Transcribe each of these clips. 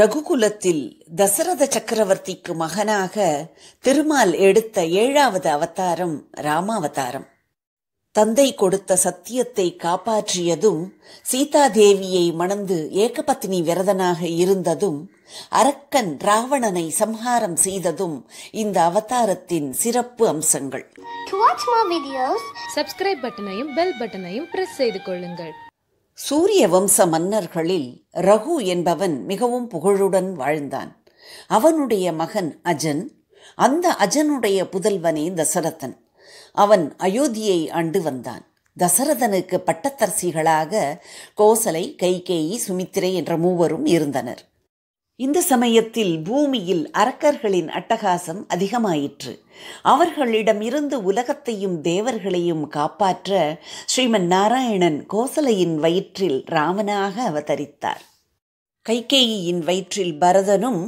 ரகுகுலத்தில் தசரத சக்கரவர்த்திக்கு மகனாக திருமால் எடுத்த ஏழாவது அவதாரம் ராமாவதாரம் தந்தை கொடுத்த சத்தியத்தை காப்பாற்றியதும் சீதாதேவியை மணந்து ஏகபத்னி விரதனாக இருந்ததும் அரக்கன் ராவணனை சம்ஹாரம் செய்ததும் இந்த அவதாரத்தின் சிறப்பு அம்சங்கள் பட்டனையும் பெல் பட்டனையும் பிரஸ் செய்து கொள்ளுங்கள் சூரிய வம்ச மன்னர்களில் ரகு என்பவன் மிகவும் புகழுடன் வாழ்ந்தான் அவனுடைய மகன் அஜன் அந்த அஜனுடைய புதல்வனே தசரதன் அவன் அயோத்தியை ஆண்டு வந்தான் தசரதனுக்கு பட்டத்தரசிகளாக கோசலை கைகேயி சுமித்திரை என்ற மூவரும் இருந்தனர் இந்த சமயத்தில் பூமியில் அரக்கர்களின் அட்டகாசம் அதிகமாயிற்று அவர்களிடமிருந்து உலகத்தையும் தேவர்களையும் காப்பாற்ற ஸ்ரீமன் நாராயணன் கோசலையின் வயிற்றில் ராமனாக அவதரித்தார் கைகேயியின் வயிற்றில் பரதனும்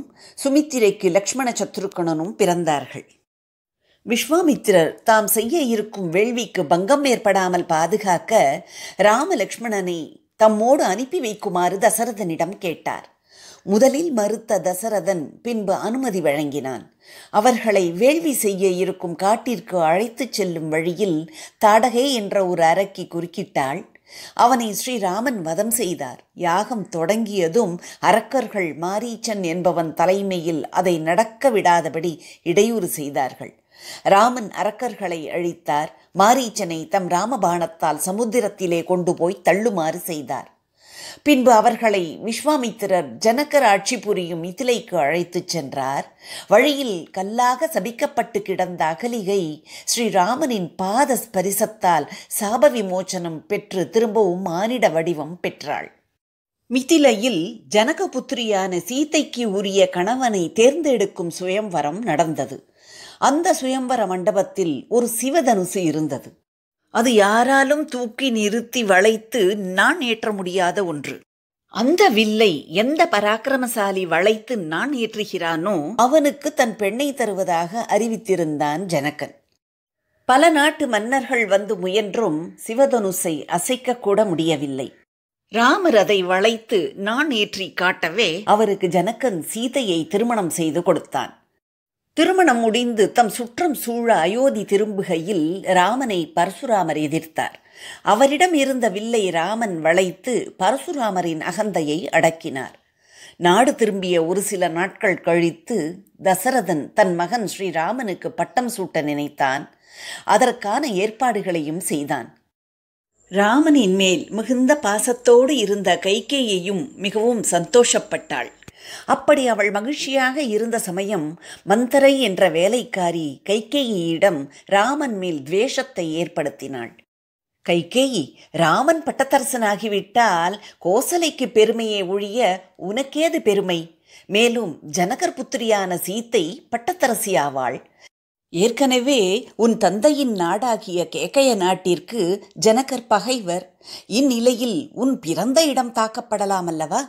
சுமித்திரைக்கு லக்ஷ்மண சத்ருக்கணனும் பிறந்தார்கள் விஸ்வாமித்திரர் தாம் செய்ய இருக்கும் வேள்விக்கு பங்கம் ஏற்படாமல் பாதுகாக்க ராமலக்ஷ்மணனை தம்மோடு அனுப்பி வைக்குமாறு தசரதனிடம் கேட்டார் முதலில் மறுத்த தசரதன் பின்பு அனுமதி வழங்கினான் அவர்களை வேள்வி செய்ய இருக்கும் காட்டிற்கு அழைத்துச் செல்லும் வழியில் தாடகே என்ற ஒரு அரக்கி குறுக்கிட்டாள் அவனை ஸ்ரீராமன் வதம் செய்தார் யாகம் தொடங்கியதும் அரக்கர்கள் மாரீச்சன் என்பவன் தலைமையில் அதை நடக்க விடாதபடி இடையூறு செய்தார்கள் ராமன் அரக்கர்களை அழித்தார் மாரீச்சனை தம் ராமபாணத்தால் சமுத்திரத்திலே கொண்டு போய் தள்ளுமாறு செய்தார் பின்பு அவர்களை விஸ்வாமித்திரர் ஜனக்கர் ஆட்சி புரியும் மிதிலைக்கு அழைத்துச் சென்றார் வழியில் கல்லாக சபிக்கப்பட்டு கிடந்த அகலிகை ஸ்ரீராமனின் பாத ஸ்பரிசத்தால் சாப விமோச்சனம் பெற்று திரும்பவும் மானிட வடிவம் பெற்றாள் மிதிலையில் ஜனகபுத்திரியான சீதைக்கு உரிய கணவனை தேர்ந்தெடுக்கும் சுயம்வரம் நடந்தது அந்த சுயம்பர மண்டபத்தில் ஒரு சிவதனுசு இருந்தது அது யாராலும் தூக்கி நிறுத்தி வளைத்து நான் ஏற்ற முடியாத ஒன்று அந்த வில்லை எந்த பராக்கிரமசாலி வளைத்து நான் ஏற்றுகிறானோ அவனுக்கு தன் பெண்ணை தருவதாக அறிவித்திருந்தான் ஜனகன் பல நாட்டு மன்னர்கள் வந்து முயன்றும் சிவதனுசை அசைக்கக்கூட முடியவில்லை ராமர் அதை வளைத்து நான் ஏற்றி காட்டவே அவருக்கு ஜனக்கன் சீதையை திருமணம் செய்து கொடுத்தான் திருமணம் முடிந்து தம் சுற்றம் சூழ அயோத்தி திரும்புகையில் ராமனை பரசுராமர் எதிர்த்தார் அவரிடம் இருந்த வில்லை ராமன் வளைத்து பரசுராமரின் அகந்தையை அடக்கினார் நாடு திரும்பிய ஒரு சில நாட்கள் கழித்து தசரதன் தன் மகன் ஸ்ரீராமனுக்கு பட்டம் சூட்ட நினைத்தான் அதற்கான ஏற்பாடுகளையும் செய்தான் ராமனின் மேல் மிகுந்த பாசத்தோடு இருந்த கைகேயையும் மிகவும் சந்தோஷப்பட்டாள் அப்படி அவள் மகிழ்ச்சியாக இருந்த சமயம் மந்தரை என்ற வேலைக்காரி கைகேயியிடம் ராமன் மேல் துவேஷத்தை ஏற்படுத்தினாள் கைகேயி ராமன் பட்டத்தரசனாகிவிட்டால் கோசலைக்கு பெருமையை ஒழிய உனக்கேது பெருமை மேலும் ஜனகர் புத்திரியான சீத்தை பட்டத்தரசி ஆவாள் ஏற்கனவே உன் தந்தையின் நாடாகிய கேக்கைய நாட்டிற்கு ஜனகர் பகைவர் இந்நிலையில் உன் பிறந்த இடம் தாக்கப்படலாம் அல்லவா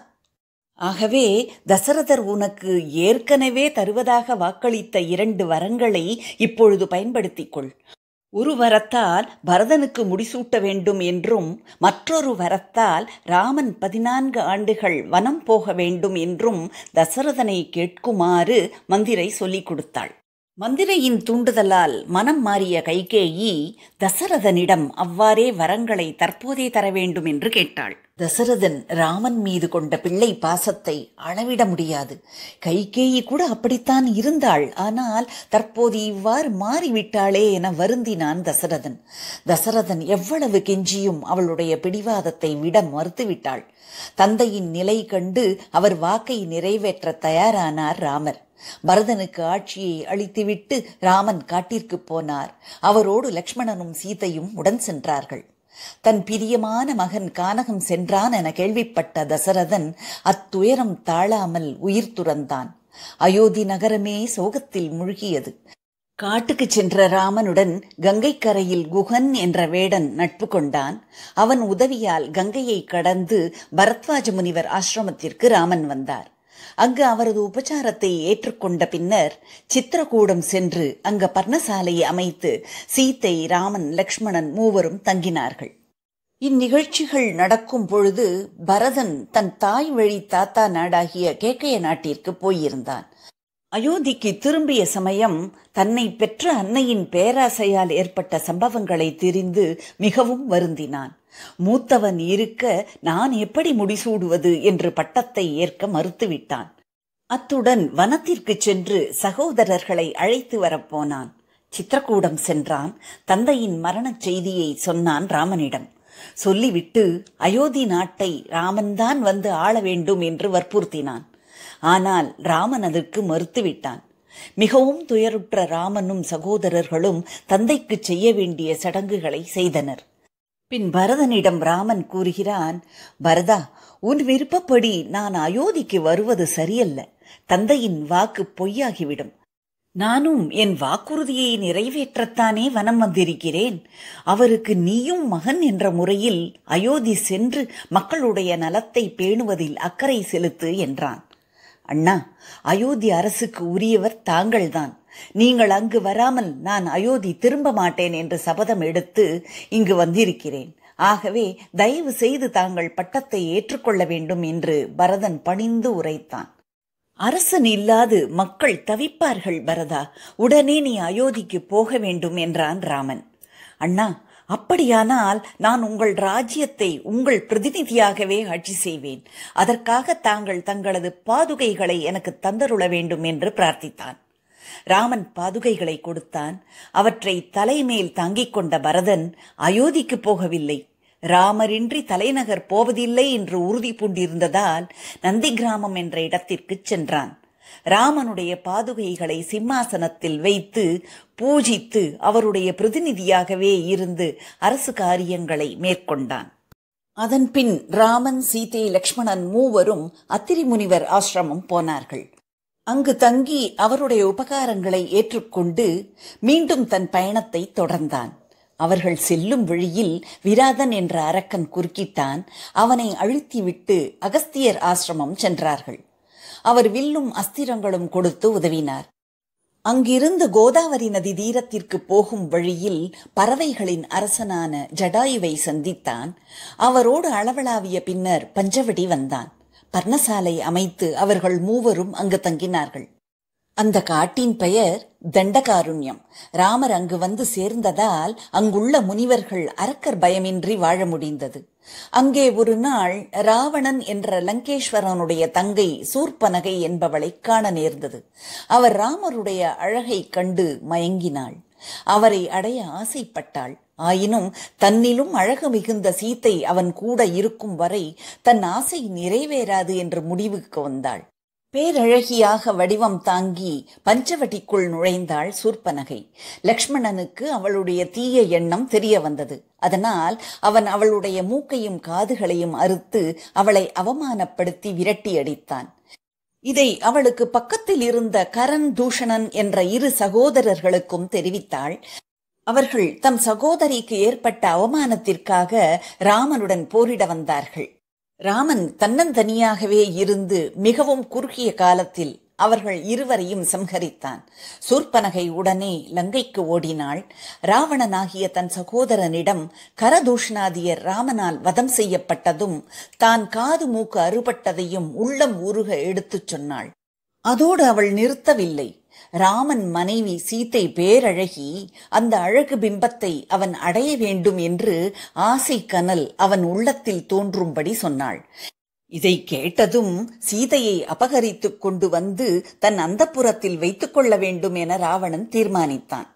ஆகவே தசரதர் உனக்கு ஏற்கனவே தருவதாக வாக்களித்த இரண்டு வரங்களை இப்பொழுது பயன்படுத்திக் கொள் ஒரு வரத்தால் பரதனுக்கு முடிசூட்ட வேண்டும் என்றும் மற்றொரு வரத்தால் ராமன் பதினான்கு ஆண்டுகள் வனம் போக வேண்டும் என்றும் தசரதனை கேட்குமாறு மந்திரை சொல்லிக் கொடுத்தாள் மந்திரையின் தூண்டுதலால் மனம் மாறிய கைகேயி தசரதனிடம் அவ்வாறே வரங்களை தற்போதே தர வேண்டும் என்று கேட்டாள் தசரதன் ராமன் மீது கொண்ட பிள்ளை பாசத்தை அளவிட முடியாது கைகேயி கூட அப்படித்தான் இருந்தாள் ஆனால் தற்போது இவ்வாறு மாறிவிட்டாளே என வருந்தினான் தசரதன் தசரதன் எவ்வளவு கெஞ்சியும் அவளுடைய பிடிவாதத்தை விட மறுத்துவிட்டாள் தந்தையின் நிலை கண்டு அவர் வாக்கை நிறைவேற்ற தயாரானார் ராமர் பரதனுக்கு ஆட்சியை அளித்துவிட்டு ராமன் காட்டிற்கு போனார் அவரோடு லக்ஷ்மணனும் சீதையும் உடன் சென்றார்கள் தன் பிரியமான மகன் கானகம் சென்றான் என கேள்விப்பட்ட தசரதன் அத்துயரம் தாழாமல் உயிர் துறந்தான் அயோத்தி நகரமே சோகத்தில் முழுகியது காட்டுக்கு சென்ற ராமனுடன் கங்கை கரையில் குகன் என்ற வேடன் நட்பு கொண்டான் அவன் உதவியால் கங்கையை கடந்து பரத்வாஜ முனிவர் ஆசிரமத்திற்கு ராமன் வந்தார் அங்கு அவரது உபச்சாரத்தை ஏற்றுக்கொண்ட பின்னர் சித்திரகூடம் சென்று அங்கு பர்ணசாலையை அமைத்து சீத்தை ராமன் லக்ஷ்மணன் மூவரும் தங்கினார்கள் இந்நிகழ்ச்சிகள் நடக்கும் பொழுது பரதன் தன் தாய் வழி தாத்தா நாடாகிய கேக்கைய நாட்டிற்கு போயிருந்தான் அயோத்திக்கு திரும்பிய சமயம் தன்னை பெற்ற அன்னையின் பேராசையால் ஏற்பட்ட சம்பவங்களை தெரிந்து மிகவும் வருந்தினான் மூத்தவன் இருக்க நான் எப்படி முடிசூடுவது என்று பட்டத்தை ஏற்க மறுத்துவிட்டான் அத்துடன் வனத்திற்கு சென்று சகோதரர்களை அழைத்து வரப்போனான் சித்திரக்கூடம் சென்றான் தந்தையின் மரணச் செய்தியை சொன்னான் ராமனிடம் சொல்லிவிட்டு அயோத்தி நாட்டை ராமன்தான் வந்து ஆள வேண்டும் என்று வற்புறுத்தினான் ஆனால் ராமன் அதற்கு மறுத்துவிட்டான் மிகவும் துயருற்ற ராமனும் சகோதரர்களும் தந்தைக்கு செய்ய வேண்டிய சடங்குகளை செய்தனர் பின் பரதனிடம் ராமன் கூறுகிறான் பரதா உன் விருப்பப்படி நான் அயோத்திக்கு வருவது சரியல்ல தந்தையின் வாக்கு பொய்யாகிவிடும் நானும் என் வாக்குறுதியை நிறைவேற்றத்தானே வனம் வந்திருக்கிறேன் அவருக்கு நீயும் மகன் என்ற முறையில் அயோத்தி சென்று மக்களுடைய நலத்தை பேணுவதில் அக்கறை செலுத்து என்றான் அண்ணா அயோத்தி அரசுக்கு உரியவர் தாங்கள்தான் நீங்கள் அங்கு வராமல் நான் அயோத்தி திரும்ப மாட்டேன் என்று சபதம் எடுத்து இங்கு வந்திருக்கிறேன் ஆகவே தயவு செய்து தாங்கள் பட்டத்தை ஏற்றுக்கொள்ள வேண்டும் என்று பரதன் பணிந்து உரைத்தான் அரசன் இல்லாது மக்கள் தவிப்பார்கள் பரதா உடனே நீ அயோத்திக்கு போக வேண்டும் என்றான் ராமன் அண்ணா அப்படியானால் நான் உங்கள் ராஜ்யத்தை உங்கள் பிரதிநிதியாகவே ஆட்சி செய்வேன் அதற்காக தாங்கள் தங்களது பாதுகைகளை எனக்கு தந்தருள வேண்டும் என்று பிரார்த்தித்தான் ராமன் பாதுகைகளை கொடுத்தான் அவற்றை தலைமேல் தாங்கிக் கொண்ட பரதன் அயோத்திக்கு போகவில்லை ராமரின்றி தலைநகர் போவதில்லை என்று உறுதி பூண்டிருந்ததால் நந்தி கிராமம் என்ற இடத்திற்கு சென்றான் ராமனுடைய பாதுகைகளை சிம்மாசனத்தில் வைத்து பூஜித்து அவருடைய பிரதிநிதியாகவே இருந்து அரசு காரியங்களை மேற்கொண்டான் அதன்பின் ராமன் சீதை லக்ஷ்மணன் மூவரும் அத்திரி முனிவர் ஆசிரமம் போனார்கள் அங்கு தங்கி அவருடைய உபகாரங்களை ஏற்றுக்கொண்டு மீண்டும் தன் பயணத்தை தொடர்ந்தான் அவர்கள் செல்லும் வழியில் விராதன் என்ற அரக்கன் குறுக்கிட்டான் அவனை அழுத்திவிட்டு அகஸ்தியர் ஆசிரமம் சென்றார்கள் அவர் வில்லும் அஸ்திரங்களும் கொடுத்து உதவினார் அங்கிருந்து கோதாவரி நதி தீரத்திற்கு போகும் வழியில் பறவைகளின் அரசனான ஜடாயுவை சந்தித்தான் அவரோடு அளவளாவிய பின்னர் பஞ்சவடி வந்தான் பர்ணசாலை அமைத்து அவர்கள் மூவரும் அங்கு தங்கினார்கள் அந்த காட்டின் பெயர் தண்டகாருண்யம் ராமர் அங்கு வந்து சேர்ந்ததால் அங்குள்ள முனிவர்கள் அரக்கர் பயமின்றி வாழ முடிந்தது அங்கே ஒரு நாள் ராவணன் என்ற லங்கேஸ்வரனுடைய தங்கை சூர்பனகை என்பவளை காண நேர்ந்தது அவர் ராமருடைய அழகை கண்டு மயங்கினாள் அவரை அடைய ஆசைப்பட்டாள் ஆயினும் தன்னிலும் அழகு மிகுந்த சீத்தை அவன் கூட இருக்கும் வரை தன் ஆசை நிறைவேறாது என்று முடிவுக்கு வந்தாள் பேரழகியாக வடிவம் தாங்கி பஞ்சவட்டிக்குள் நுழைந்தாள் சூர்பனகை லக்ஷ்மணனுக்கு அவளுடைய தீய எண்ணம் தெரிய வந்தது அதனால் அவன் அவளுடைய மூக்கையும் காதுகளையும் அறுத்து அவளை அவமானப்படுத்தி விரட்டி அடித்தான் இதை அவளுக்கு பக்கத்தில் இருந்த கரண் தூஷணன் என்ற இரு சகோதரர்களுக்கும் தெரிவித்தாள் அவர்கள் தம் சகோதரிக்கு ஏற்பட்ட அவமானத்திற்காக ராமனுடன் போரிட வந்தார்கள் ராமன் தன்னந்தனியாகவே இருந்து மிகவும் குறுகிய காலத்தில் அவர்கள் இருவரையும் சம்ஹரித்தான் சூர்பனகை உடனே லங்கைக்கு ஓடினாள் ராவணனாகிய தன் சகோதரனிடம் கரதூஷ்ணாதியர் ராமனால் வதம் செய்யப்பட்டதும் தான் காது மூக்கு அறுபட்டதையும் உள்ளம் உருக எடுத்துச் சொன்னாள் அதோடு அவள் நிறுத்தவில்லை ராமன் மனைவி சீத்தை பேரழகி அந்த அழகு பிம்பத்தை அவன் அடைய வேண்டும் என்று ஆசை கனல் அவன் உள்ளத்தில் தோன்றும்படி சொன்னாள் இதை கேட்டதும் சீதையை அபகரித்துக் கொண்டு வந்து தன் அந்தப்புறத்தில் வைத்துக் கொள்ள வேண்டும் என ராவணன் தீர்மானித்தான்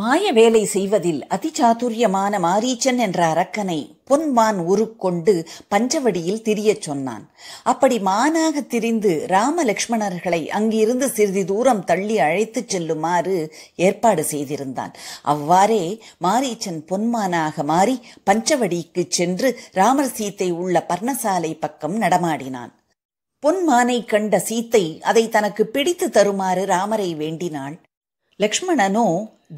மாய வேலை செய்வதில் அதிசாதுரியமான மாரீச்சன் என்ற அரக்கனை பொன்மான் உருக்கொண்டு பஞ்சவடியில் திரியச் சொன்னான் அப்படி மானாக திரிந்து ராமலக்ஷ்மணர்களை அங்கிருந்து சிறிது தூரம் தள்ளி அழைத்துச் செல்லுமாறு ஏற்பாடு செய்திருந்தான் அவ்வாறே மாரீச்சன் பொன்மானாக மாறி பஞ்சவடிக்கு சென்று ராமர் சீத்தை உள்ள பர்ணசாலை பக்கம் நடமாடினான் பொன்மானை கண்ட சீத்தை அதை தனக்கு பிடித்து தருமாறு ராமரை வேண்டினாள் லக்ஷ்மணனோ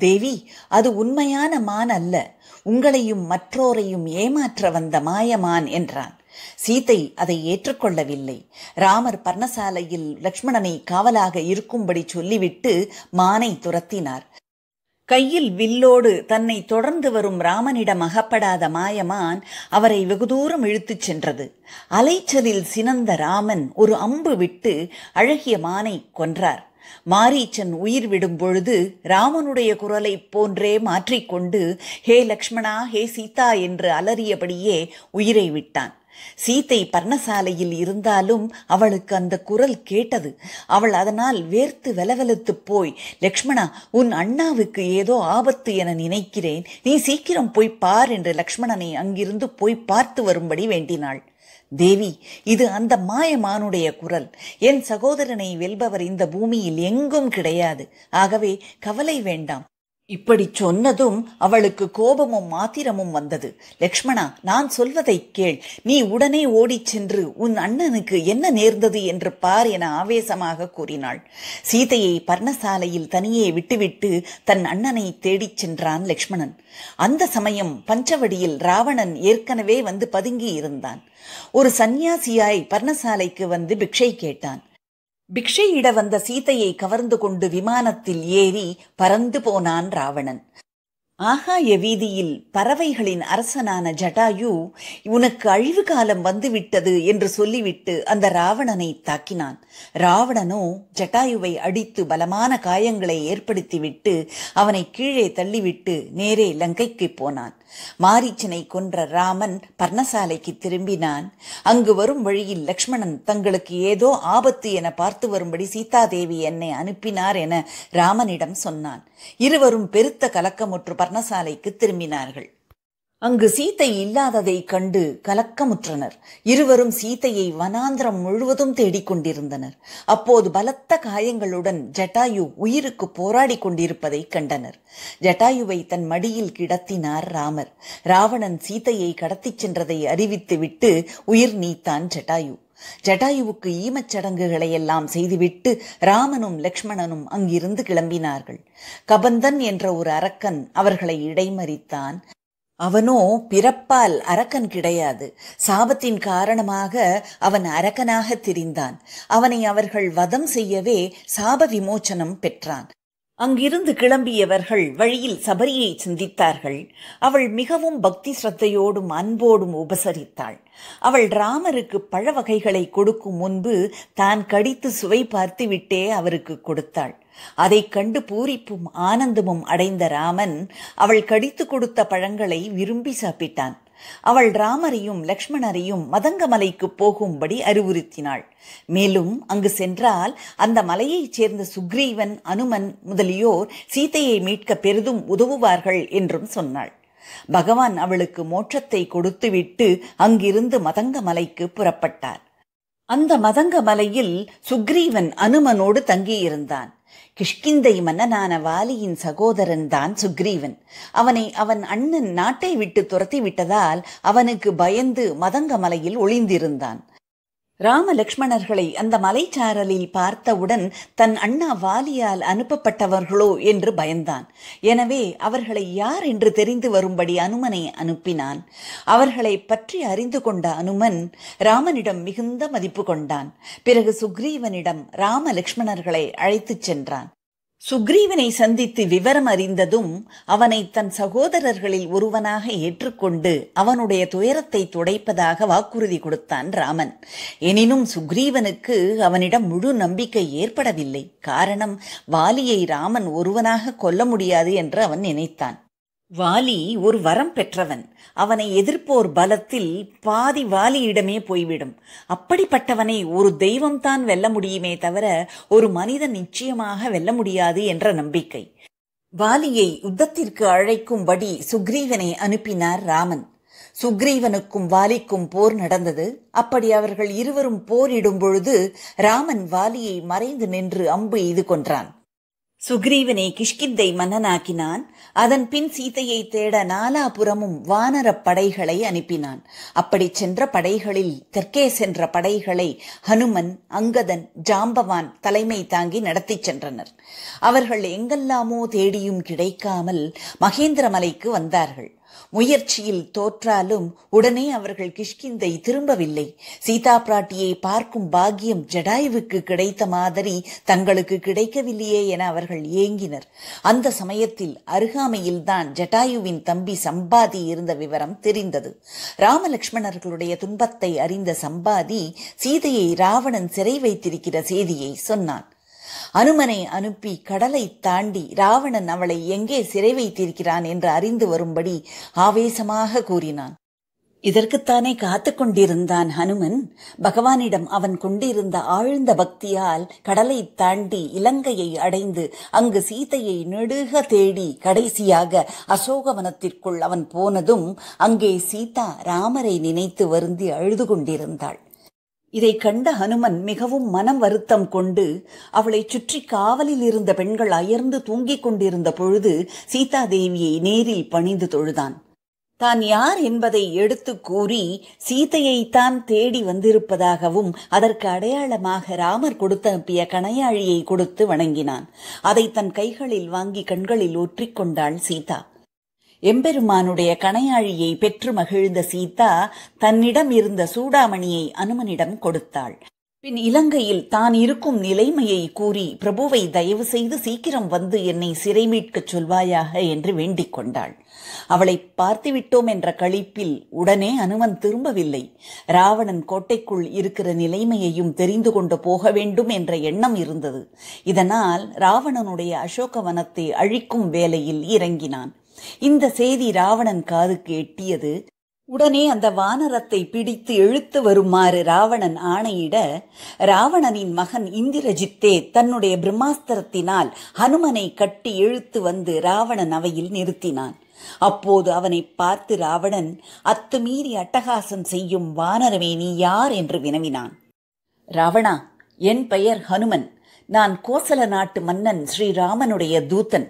தேவி அது உண்மையான மான் அல்ல உங்களையும் மற்றோரையும் ஏமாற்ற வந்த மாயமான் என்றான் சீத்தை அதை ஏற்றுக்கொள்ளவில்லை ராமர் பர்ணசாலையில் லக்ஷ்மணனை காவலாக இருக்கும்படி சொல்லிவிட்டு மானை துரத்தினார் கையில் வில்லோடு தன்னை தொடர்ந்து வரும் ராமனிடம் அகப்படாத மாயமான் அவரை வெகு தூரம் இழுத்துச் சென்றது அலைச்சலில் சினந்த ராமன் ஒரு அம்பு விட்டு அழகிய மானை கொன்றார் மாரீச்சன் உயிர் விடும் பொழுது ராமனுடைய குரலை போன்றே மாற்றிக்கொண்டு ஹே லக்ஷ்மணா ஹே சீதா என்று அலறியபடியே உயிரை விட்டான் சீத்தை பர்ணசாலையில் இருந்தாலும் அவளுக்கு அந்த குரல் கேட்டது அவள் அதனால் வேர்த்து வெலவெலத்து போய் லக்ஷ்மணா உன் அண்ணாவுக்கு ஏதோ ஆபத்து என நினைக்கிறேன் நீ சீக்கிரம் போய் பார் என்று லக்ஷ்மணனை அங்கிருந்து போய் பார்த்து வரும்படி வேண்டினாள் தேவி இது அந்த மாயமானுடைய குரல் என் சகோதரனை வெல்பவர் இந்த பூமியில் எங்கும் கிடையாது ஆகவே கவலை வேண்டாம் இப்படி சொன்னதும் அவளுக்கு கோபமும் மாத்திரமும் வந்தது லக்ஷ்மணா நான் சொல்வதை கேள் நீ உடனே ஓடிச் சென்று உன் அண்ணனுக்கு என்ன நேர்ந்தது என்று பார் என ஆவேசமாக கூறினாள் சீதையை பர்ணசாலையில் தனியே விட்டுவிட்டு தன் அண்ணனை தேடிச் சென்றான் லக்ஷ்மணன் அந்த சமயம் பஞ்சவடியில் ராவணன் ஏற்கனவே வந்து பதுங்கி இருந்தான் ஒரு சந்நியாசியாய் பர்ணசாலைக்கு வந்து பிக்ஷை கேட்டான் பிக்ஷையிட வந்த சீதையை கவர்ந்து கொண்டு விமானத்தில் ஏறி பறந்து போனான் ராவணன் ஆகாய வீதியில் பறவைகளின் அரசனான ஜடாயு உனக்கு அழிவு காலம் வந்துவிட்டது என்று சொல்லிவிட்டு அந்த ராவணனை தாக்கினான் ராவணனோ ஜட்டாயுவை அடித்து பலமான காயங்களை ஏற்படுத்திவிட்டு அவனை கீழே தள்ளிவிட்டு நேரே லங்கைக்கு போனான் மாரிச்சனை கொன்ற ராமன் பர்ணசாலைக்கு திரும்பினான் அங்கு வரும் வழியில் லக்ஷ்மணன் தங்களுக்கு ஏதோ ஆபத்து என பார்த்து வரும்படி சீதாதேவி என்னை அனுப்பினார் என ராமனிடம் சொன்னான் இருவரும் பெருத்த கலக்கமுற்று பர்ணசாலைக்கு திரும்பினார்கள் அங்கு சீத்தை இல்லாததை கண்டு கலக்கமுற்றனர் இருவரும் சீத்தையை வனாந்திரம் முழுவதும் தேடிக் கொண்டிருந்தனர் அப்போது பலத்த காயங்களுடன் ஜட்டாயு உயிருக்கு போராடி கொண்டிருப்பதை கண்டனர் ஜட்டாயுவை தன் மடியில் கிடத்தினார் ராமர் ராவணன் சீத்தையை கடத்திச் சென்றதை அறிவித்துவிட்டு உயிர் நீத்தான் ஜட்டாயு ஜட்டாயுவுக்கு ஈமச் சடங்குகளை எல்லாம் செய்துவிட்டு ராமனும் லக்ஷ்மணனும் அங்கிருந்து கிளம்பினார்கள் கபந்தன் என்ற ஒரு அரக்கன் அவர்களை இடைமறித்தான் அவனோ பிறப்பால் அரக்கன் கிடையாது சாபத்தின் காரணமாக அவன் அரக்கனாக திரிந்தான் அவனை அவர்கள் வதம் செய்யவே சாப விமோச்சனம் பெற்றான் அங்கிருந்து கிளம்பியவர்கள் வழியில் சபரியை சிந்தித்தார்கள் அவள் மிகவும் பக்தி சிரத்தையோடும் அன்போடும் உபசரித்தாள் அவள் ராமருக்கு பழ வகைகளை கொடுக்கும் முன்பு தான் கடித்து சுவை பார்த்து விட்டே அவருக்கு கொடுத்தாள் அதைக் கண்டு பூரிப்பும் ஆனந்தமும் அடைந்த ராமன் அவள் கடித்து கொடுத்த பழங்களை விரும்பி சாப்பிட்டான் அவள் ராமரையும் லக்ஷ்மணரையும் மதங்கமலைக்கு போகும்படி அறிவுறுத்தினாள் மேலும் அங்கு சென்றால் அந்த மலையைச் சேர்ந்த சுக்ரீவன் அனுமன் முதலியோர் சீதையை மீட்க பெரிதும் உதவுவார்கள் என்றும் சொன்னாள் பகவான் அவளுக்கு மோட்சத்தை கொடுத்துவிட்டு அங்கிருந்து மதங்க மலைக்கு புறப்பட்டார் அந்த மதங்க மலையில் சுக்ரீவன் அனுமனோடு தங்கியிருந்தான் கிஷ்கிந்தை மன்னனான வாலியின் சகோதரன் தான் சுக்ரீவன் அவனை அவன் அண்ணன் நாட்டை விட்டு துரத்தி விட்டதால் அவனுக்கு பயந்து மதங்க மலையில் ஒளிந்திருந்தான் ராம அந்த மலைச்சாரலில் பார்த்தவுடன் தன் அண்ணா வாலியால் அனுப்பப்பட்டவர்களோ என்று பயந்தான் எனவே அவர்களை யார் என்று தெரிந்து வரும்படி அனுமனை அனுப்பினான் அவர்களை பற்றி அறிந்து கொண்ட அனுமன் ராமனிடம் மிகுந்த மதிப்பு கொண்டான் பிறகு சுக்ரீவனிடம் ராம அழைத்துச் சென்றான் சுக்ரீவனை சந்தித்து விவரம் அறிந்ததும் அவனை தன் சகோதரர்களில் ஒருவனாக ஏற்றுக்கொண்டு அவனுடைய துயரத்தை துடைப்பதாக வாக்குறுதி கொடுத்தான் ராமன் எனினும் சுக்ரீவனுக்கு அவனிடம் முழு நம்பிக்கை ஏற்படவில்லை காரணம் வாலியை ராமன் ஒருவனாக கொல்ல முடியாது என்று அவன் நினைத்தான் வாலி ஒரு வரம் பெற்றவன் அவனை எதிர்ப்போர் பலத்தில் பாதி வாலியிடமே போய்விடும் அப்படிப்பட்டவனை ஒரு தெய்வம்தான் வெல்ல முடியுமே தவிர ஒரு மனிதன் நிச்சயமாக வெல்ல முடியாது என்ற நம்பிக்கை வாலியை யுத்தத்திற்கு அழைக்கும்படி சுக்ரீவனை அனுப்பினார் ராமன் சுக்ரீவனுக்கும் வாலிக்கும் போர் நடந்தது அப்படி அவர்கள் இருவரும் போரிடும் பொழுது ராமன் வாலியை மறைந்து நின்று அம்பு எய்து கொன்றான் சுக்ரீவனை கிஷ்கிந்தை மன்னனாக்கினான் அதன் பின் சீத்தையை தேட நாலாபுறமும் வானரப் படைகளை அனுப்பினான் அப்படி சென்ற படைகளில் தெற்கே சென்ற படைகளை ஹனுமன் அங்கதன் ஜாம்பவான் தலைமை தாங்கி நடத்தி சென்றனர் அவர்கள் எங்கெல்லாமோ தேடியும் கிடைக்காமல் மகேந்திர மலைக்கு வந்தார்கள் முயற்சியில் தோற்றாலும் உடனே அவர்கள் கிஷ்கிந்தை திரும்பவில்லை சீதா பிராட்டியை பார்க்கும் பாக்கியம் ஜடாயுவுக்கு கிடைத்த மாதிரி தங்களுக்கு கிடைக்கவில்லையே என அவர்கள் ஏங்கினர் அந்த சமயத்தில் அருகாமையில்தான் ஜடாயுவின் தம்பி சம்பாதி இருந்த விவரம் தெரிந்தது ராமலட்சுமணர்களுடைய துன்பத்தை அறிந்த சம்பாதி சீதையை ராவணன் சிறை வைத்திருக்கிற செய்தியை சொன்னான் அனுமனை அனுப்பி கடலை தாண்டி ராவணன் அவளை எங்கே சிறை வைத்திருக்கிறான் என்று அறிந்து வரும்படி ஆவேசமாக கூறினான் இதற்குத்தானே காத்து கொண்டிருந்தான் ஹனுமன் பகவானிடம் அவன் கொண்டிருந்த ஆழ்ந்த பக்தியால் கடலை தாண்டி இலங்கையை அடைந்து அங்கு சீதையை நெடுக தேடி கடைசியாக அசோகவனத்திற்குள் அவன் போனதும் அங்கே சீதா ராமரை நினைத்து வருந்தி அழுது கொண்டிருந்தாள் இதை கண்ட ஹனுமன் மிகவும் மனம் வருத்தம் கொண்டு அவளை சுற்றி காவலில் இருந்த பெண்கள் அயர்ந்து தூங்கிக் கொண்டிருந்த பொழுது சீதாதேவியை நேரில் பணிந்து தொழுதான் தான் யார் என்பதை எடுத்து கூறி சீதையைத்தான் தேடி வந்திருப்பதாகவும் அதற்கு அடையாளமாக ராமர் கொடுத்து அனுப்பிய கணையாழியை கொடுத்து வணங்கினான் அதை தன் கைகளில் வாங்கி கண்களில் ஒற்றிக்கொண்டாள் சீதா எம்பெருமானுடைய கணையாழியை பெற்று மகிழ்ந்த சீதா தன்னிடம் இருந்த சூடாமணியை அனுமனிடம் கொடுத்தாள் பின் இலங்கையில் தான் இருக்கும் நிலைமையை கூறி பிரபுவை தயவு செய்து சீக்கிரம் வந்து என்னை சிறை மீட்கச் சொல்வாயாக என்று வேண்டிக் கொண்டாள் அவளை பார்த்துவிட்டோம் என்ற கழிப்பில் உடனே அனுமன் திரும்பவில்லை ராவணன் கோட்டைக்குள் இருக்கிற நிலைமையையும் தெரிந்து கொண்டு போக வேண்டும் என்ற எண்ணம் இருந்தது இதனால் ராவணனுடைய அசோகவனத்தை அழிக்கும் வேலையில் இறங்கினான் இந்த செய்தி ராவணன் காதுக்கு எட்டியது உடனே அந்த வானரத்தை பிடித்து இழுத்து வருமாறு ராவணன் ஆணையிட ராவணனின் மகன் இந்திரஜித்தே தன்னுடைய பிரம்மாஸ்திரத்தினால் ஹனுமனை கட்டி இழுத்து வந்து ராவணன் அவையில் நிறுத்தினான் அப்போது அவனை பார்த்து ராவணன் அத்துமீறி அட்டகாசம் செய்யும் வானரவே நீ யார் என்று வினவினான் ராவணா என் பெயர் ஹனுமன் நான் கோசல நாட்டு மன்னன் ஸ்ரீராமனுடைய தூதன்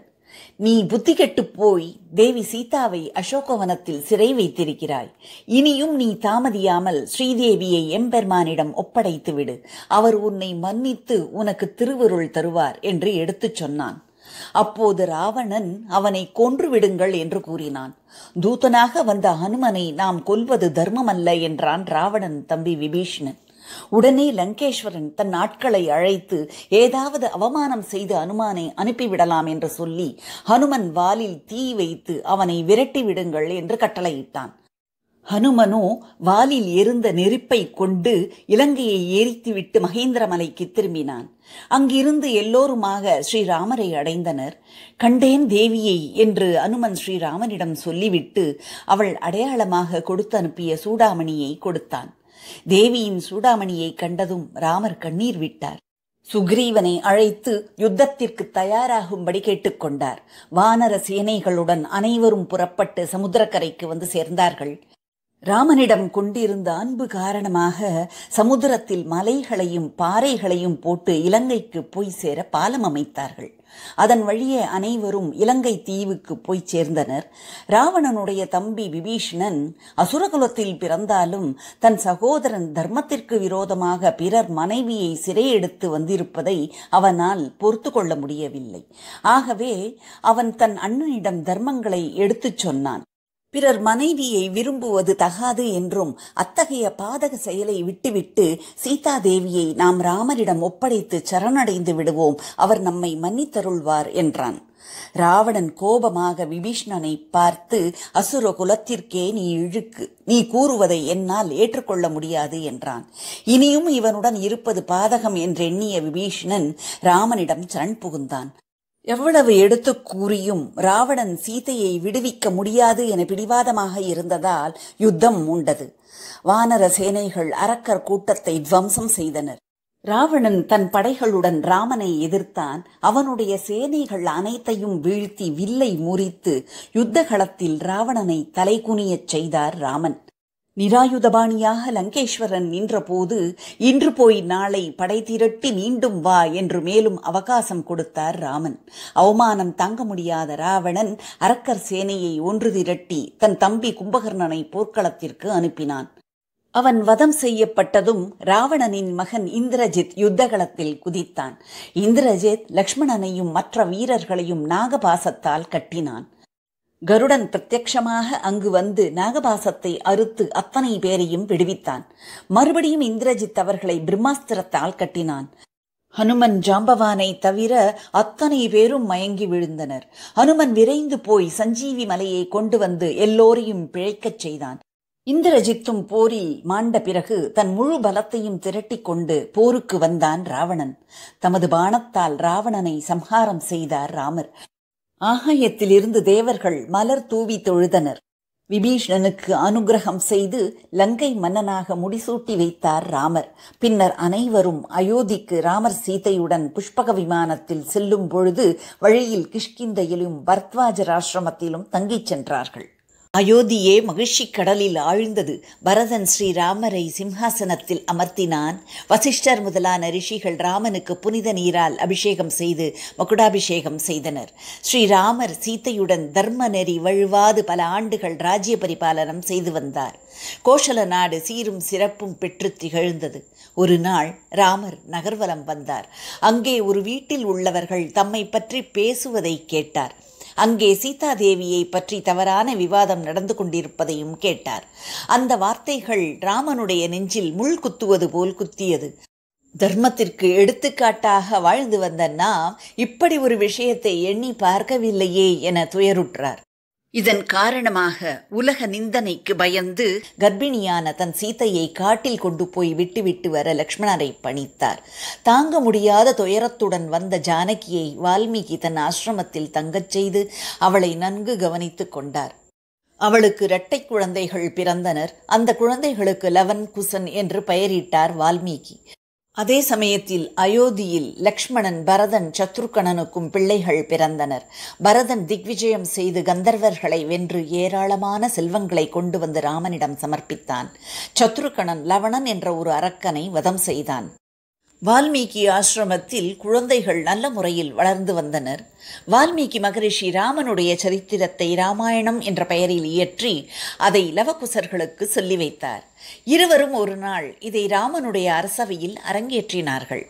நீ புத்தி கெட்டுப் போய் தேவி சீதாவை அசோகவனத்தில் சிறை வைத்திருக்கிறாய் இனியும் நீ தாமதியாமல் ஸ்ரீதேவியை எம்பெருமானிடம் ஒப்படைத்து விடு அவர் உன்னை மன்னித்து உனக்கு திருவருள் தருவார் என்று எடுத்துச் சொன்னான் அப்போது ராவணன் அவனை கொன்று விடுங்கள் என்று கூறினான் தூதனாக வந்த ஹனுமனை நாம் கொல்வது தர்மமல்ல என்றான் ராவணன் தம்பி விபீஷ்ணன் உடனே லங்கேஸ்வரன் தன் ஆட்களை அழைத்து ஏதாவது அவமானம் செய்து அனுமானை அனுப்பிவிடலாம் என்று சொல்லி ஹனுமன் வாலில் தீ வைத்து அவனை விரட்டி விடுங்கள் என்று கட்டளையிட்டான் ஹனுமனோ வாலில் எரிந்த நெருப்பை கொண்டு இலங்கையை எரித்துவிட்டு மகேந்திர மலைக்கு திரும்பினான் அங்கிருந்து எல்லோருமாக ஸ்ரீராமரை அடைந்தனர் கண்டேன் தேவியை என்று அனுமன் ஸ்ரீராமனிடம் சொல்லிவிட்டு அவள் அடையாளமாக கொடுத்து அனுப்பிய சூடாமணியை கொடுத்தான் தேவியின் சூடாமணியை கண்டதும் ராமர் கண்ணீர் விட்டார் சுக்ரீவனை அழைத்து யுத்தத்திற்கு தயாராகும்படி கேட்டுக்கொண்டார் வானர சேனைகளுடன் அனைவரும் புறப்பட்டு சமுத்திரக்கரைக்கு வந்து சேர்ந்தார்கள் ராமனிடம் கொண்டிருந்த அன்பு காரணமாக சமுத்திரத்தில் மலைகளையும் பாறைகளையும் போட்டு இலங்கைக்கு போய் சேர பாலம் அமைத்தார்கள் அதன் வழியே அனைவரும் இலங்கை தீவுக்கு போய் சேர்ந்தனர் ராவணனுடைய தம்பி விபீஷணன் அசுரகுலத்தில் பிறந்தாலும் தன் சகோதரன் தர்மத்திற்கு விரோதமாக பிறர் மனைவியை சிறையெடுத்து வந்திருப்பதை அவனால் பொறுத்து கொள்ள முடியவில்லை ஆகவே அவன் தன் அண்ணனிடம் தர்மங்களை எடுத்துச் சொன்னான் பிறர் மனைவியை விரும்புவது தகாது என்றும் அத்தகைய பாதக செயலை விட்டுவிட்டு சீதாதேவியை நாம் ராமனிடம் ஒப்படைத்து சரணடைந்து விடுவோம் அவர் நம்மை மன்னித்தருள்வார் என்றான் ராவணன் கோபமாக விபீஷ்ணனை பார்த்து அசுர குலத்திற்கே நீ இழுக்கு நீ கூறுவதை என்னால் ஏற்றுக்கொள்ள முடியாது என்றான் இனியும் இவனுடன் இருப்பது பாதகம் என்றெண்ணிய விபீஷ்ணன் ராமனிடம் சரண் புகுந்தான் எவ்வளவு எடுத்து கூறியும் ராவணன் சீதையை விடுவிக்க முடியாது என பிடிவாதமாக இருந்ததால் யுத்தம் மூண்டது வானர சேனைகள் அரக்கர் கூட்டத்தை துவம்சம் செய்தனர் ராவணன் தன் படைகளுடன் ராமனை எதிர்த்தான் அவனுடைய சேனைகள் அனைத்தையும் வீழ்த்தி வில்லை முறித்து யுத்த களத்தில் ராவணனை தலைகுனியச் செய்தார் ராமன் நிராயுதபாணியாக லங்கேஸ்வரன் நின்றபோது இன்று போய் நாளை படை திரட்டி மீண்டும் வா என்று மேலும் அவகாசம் கொடுத்தார் ராமன் அவமானம் தாங்க முடியாத ராவணன் அரக்கர் சேனையை ஒன்று திரட்டி தன் தம்பி கும்பகர்ணனை போர்க்களத்திற்கு அனுப்பினான் அவன் வதம் செய்யப்பட்டதும் ராவணனின் மகன் இந்திரஜித் யுத்தகலத்தில் குதித்தான் இந்திரஜித் லக்ஷ்மணனையும் மற்ற வீரர்களையும் நாகபாசத்தால் கட்டினான் கருடன் பிரத்யக்ஷமாக அங்கு வந்து நாகபாசத்தை அறுத்து அத்தனை பேரையும் விடுவித்தான் மறுபடியும் இந்திரஜித் அவர்களை பிரம்மாஸ்திரத்தால் கட்டினான் ஹனுமன் ஜாம்பவானை தவிர அத்தனை பேரும் மயங்கி விழுந்தனர் ஹனுமன் விரைந்து போய் சஞ்சீவி மலையை கொண்டு வந்து எல்லோரையும் பிழைக்கச் செய்தான் இந்திரஜித்தும் போரில் மாண்ட பிறகு தன் முழு பலத்தையும் திரட்டிக் கொண்டு போருக்கு வந்தான் ராவணன் தமது பாணத்தால் ராவணனை சம்ஹாரம் செய்தார் ராமர் ஆகாயத்திலிருந்து தேவர்கள் மலர் தூவி தொழுதனர் விபீஷணனுக்கு அனுகிரகம் செய்து லங்கை மன்னனாக முடிசூட்டி வைத்தார் ராமர் பின்னர் அனைவரும் அயோத்திக்கு ராமர் சீதையுடன் புஷ்பக விமானத்தில் செல்லும் பொழுது வழியில் கிஷ்கிந்தையிலும் பர்த்வாஜர் ஆசிரமத்திலும் தங்கிச் சென்றார்கள் அயோத்தியே மகிழ்ச்சி கடலில் ஆழ்ந்தது பரதன் ஸ்ரீராமரை சிம்ஹாசனத்தில் அமர்த்தினான் வசிஷ்டர் முதலான ரிஷிகள் ராமனுக்கு புனித நீரால் அபிஷேகம் செய்து மகுடாபிஷேகம் செய்தனர் ஸ்ரீராமர் சீத்தையுடன் தர்ம நெறி வழுவாது பல ஆண்டுகள் ராஜ்ய பரிபாலனம் செய்து வந்தார் கோஷல நாடு சீரும் சிறப்பும் பெற்று திகழ்ந்தது ஒரு நாள் ராமர் நகர்வலம் வந்தார் அங்கே ஒரு வீட்டில் உள்ளவர்கள் தம்மை பற்றி பேசுவதை கேட்டார் அங்கே சீதாதேவியை பற்றி தவறான விவாதம் நடந்து கொண்டிருப்பதையும் கேட்டார் அந்த வார்த்தைகள் ராமனுடைய நெஞ்சில் முள் குத்துவது போல் குத்தியது தர்மத்திற்கு எடுத்துக்காட்டாக வாழ்ந்து வந்த நாம் இப்படி ஒரு விஷயத்தை எண்ணி பார்க்கவில்லையே என துயருற்றார் இதன் காரணமாக உலக நிந்தனைக்கு பயந்து கர்ப்பிணியான தன் சீத்தையை காட்டில் கொண்டு போய் விட்டுவிட்டு வர லக்ஷ்மணரை பணித்தார் தாங்க முடியாத துயரத்துடன் வந்த ஜானகியை வால்மீகி தன் ஆசிரமத்தில் தங்கச் செய்து அவளை நன்கு கவனித்து கொண்டார் அவளுக்கு இரட்டை குழந்தைகள் பிறந்தனர் அந்த குழந்தைகளுக்கு லவன் குசன் என்று பெயரிட்டார் வால்மீகி அதே சமயத்தில் அயோத்தியில் லக்ஷ்மணன் பரதன் சத்ருக்கணனுக்கும் பிள்ளைகள் பிறந்தனர் பரதன் திக்விஜயம் செய்து கந்தர்வர்களை வென்று ஏராளமான செல்வங்களை கொண்டு வந்து ராமனிடம் சமர்ப்பித்தான் சத்ருக்கணன் லவணன் என்ற ஒரு அரக்கனை வதம் செய்தான் வால்மீகி ஆசிரமத்தில் குழந்தைகள் நல்ல முறையில் வளர்ந்து வந்தனர் வால்மீகி மகரிஷி ராமனுடைய சரித்திரத்தை ராமாயணம் என்ற பெயரில் இயற்றி அதை லவகுசர்களுக்கு சொல்லி வைத்தார் இருவரும் ஒரு நாள் இதை ராமனுடைய அரசவையில் அரங்கேற்றினார்கள்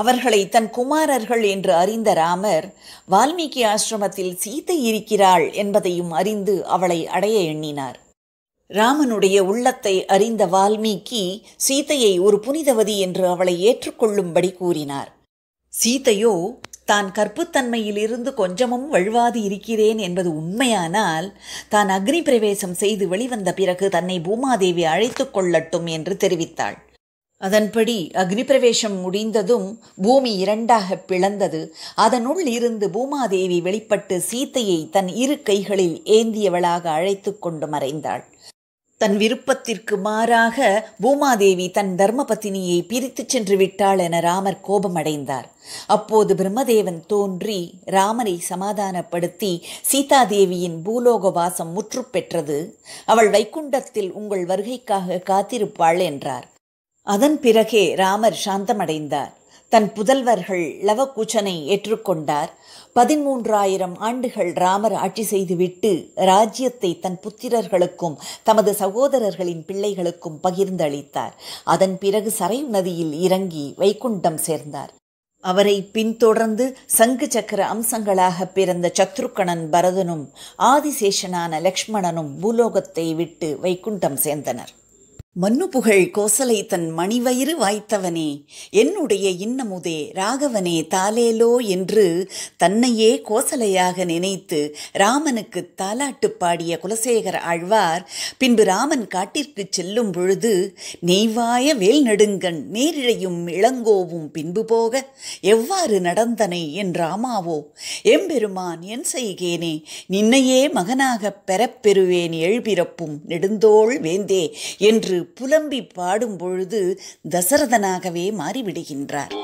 அவர்களை தன் குமாரர்கள் என்று அறிந்த ராமர் வால்மீகி ஆசிரமத்தில் சீதை இருக்கிறாள் என்பதையும் அறிந்து அவளை அடைய எண்ணினார் ராமனுடைய உள்ளத்தை அறிந்த வால்மீகி சீதையை ஒரு புனிதவதி என்று அவளை ஏற்றுக்கொள்ளும்படி கூறினார் சீதையோ தான் கற்புத்தன்மையிலிருந்து கொஞ்சமும் வழுவாது இருக்கிறேன் என்பது உண்மையானால் தான் அக்னி பிரவேசம் செய்து வெளிவந்த பிறகு தன்னை பூமாதேவி அழைத்துக் கொள்ளட்டும் என்று தெரிவித்தாள் அதன்படி அக்னி பிரவேசம் முடிந்ததும் பூமி இரண்டாக பிளந்தது அதனுள் இருந்து பூமாதேவி வெளிப்பட்டு சீத்தையை தன் இரு கைகளில் ஏந்தியவளாக அழைத்து கொண்டு மறைந்தாள் தன் விருப்பத்திற்கு மாறாக பூமாதேவி தன் தர்மபத்தினியை பிரித்துச் சென்று விட்டாள் என ராமர் கோபமடைந்தார் அப்போது பிரம்மதேவன் தோன்றி ராமரை சமாதானப்படுத்தி சீதாதேவியின் பூலோக வாசம் முற்று பெற்றது அவள் வைக்குண்டத்தில் உங்கள் வருகைக்காக காத்திருப்பாள் என்றார் அதன் பிறகே ராமர் சாந்தமடைந்தார் தன் புதல்வர்கள் லவகுச்சனை ஏற்றுக்கொண்டார் பதிமூன்றாயிரம் ஆண்டுகள் ராமர் ஆட்சி செய்துவிட்டு ராஜ்யத்தை தன் புத்திரர்களுக்கும் தமது சகோதரர்களின் பிள்ளைகளுக்கும் பகிர்ந்தளித்தார் அதன் பிறகு சரை நதியில் இறங்கி வைகுண்டம் சேர்ந்தார் அவரை பின்தொடர்ந்து சங்கு சக்கர அம்சங்களாக பிறந்த சத்ருக்கணன் பரதனும் ஆதிசேஷனான லக்ஷ்மணனும் பூலோகத்தை விட்டு வைகுண்டம் சேர்ந்தனர் மன்னு புகழ் கோசலை தன் மணிவயிறு வாய்த்தவனே என்னுடைய இன்னமுதே ராகவனே தாலேலோ என்று தன்னையே கோசலையாக நினைத்து ராமனுக்கு தாலாட்டு பாடிய குலசேகர ஆழ்வார் பின்பு ராமன் காட்டிற்கு செல்லும் பொழுது நெய்வாய வேல் நெடுங்கண் நேரிழையும் இளங்கோவும் பின்பு போக எவ்வாறு நடந்தனை என் ராமாவோ எம்பெருமான் என் செய்கேனே நின்னையே மகனாகப் பெறப்பெறுவேன் எழுபிறப்பும் நெடுந்தோள் வேந்தே என்று புலம்பி பாடும் பொழுது தசரதனாகவே மாறிவிடுகின்றார்